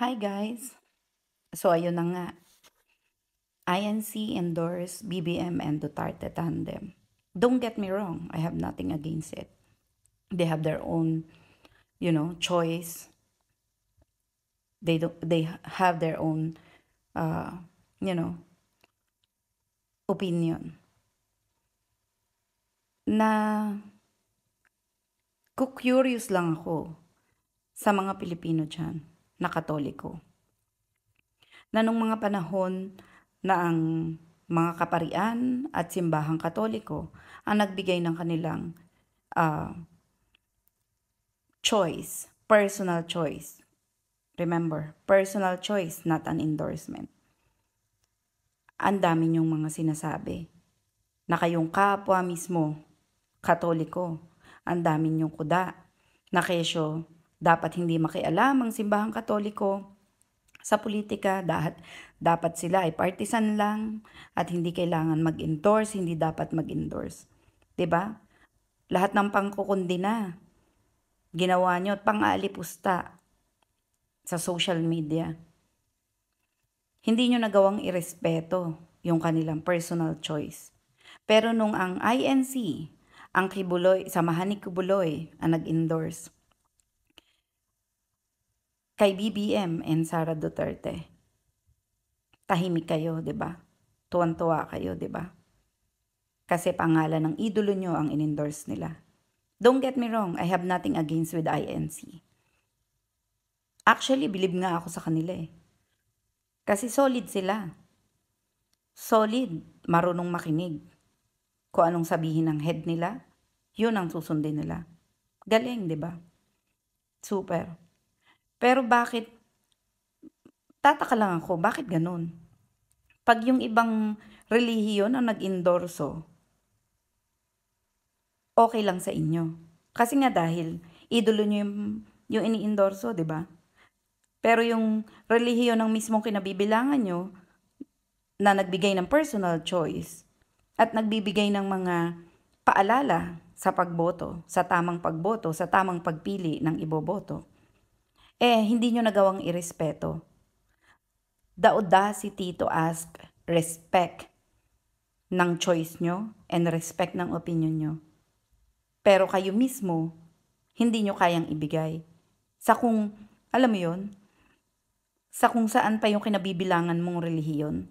Hi guys! So ayun na nga. INC endorsed BBM and Duterte tandem. Don't get me wrong, I have nothing against it. They have their own, you know, choice. They don't they have their own uh, you know, opinion. Na curious lang ako sa mga Pilipino dyan na Katoliko. Na nung mga panahon na ang mga kaparian at simbahang Katoliko ang nagbigay ng kanilang uh, choice, personal choice. Remember, personal choice, not an endorsement. Ang dami niyong mga sinasabi na kayong kapwa mismo, katoliko, ang dami niyong kuda, na kesyo dapat hindi makialam ang simbahang katoliko sa politika dapat dapat sila ay partisan lang at hindi kailangan mag-endorse, hindi dapat mag-endorse. 'Di ba? Lahat ng pangkukundina ginawa nyo at pang alipusta sa social media. Hindi nyo nagawang irespeto yung kanilang personal choice. Pero nung ang INC, ang Kibuloy, samahan ni Kibuloy ang nag-endorse, kay BBM and Sara Duterte. Tahimik kayo, 'di ba? Tuwan-tuwa kayo, 'di ba? Kasi pangalan ng idolo nyo ang inendorse nila. Don't get me wrong, I have nothing against with INC. Actually, believe nga ako sa kanila eh. Kasi solid sila. Solid, marunong makinig. Kung anong sabihin ng head nila, yun ang susundin nila. Galing, di ba? Super. Pero bakit, tataka lang ako, bakit ganun? Pag yung ibang relihiyon ang nag-endorso, okay lang sa inyo. Kasi nga dahil, idolo nyo yung, yung ini-endorso, di ba? Pero yung relihiyon ng mismong kinabibilangan nyo, na nagbigay ng personal choice, at nagbibigay ng mga paalala sa pagboto, sa tamang pagboto, sa tamang pagpili ng iboboto eh hindi nyo nagawang irespeto. The audacity to ask respect ng choice nyo and respect ng opinion nyo. Pero kayo mismo, hindi nyo kayang ibigay. Sa kung, alam mo yon sa kung saan pa yung kinabibilangan mong relihiyon.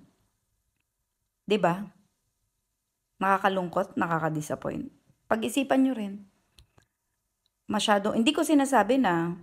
'Di ba? Nakakalungkot, nakaka-disappoint. Pag-isipan niyo rin. Masyado, hindi ko sinasabi na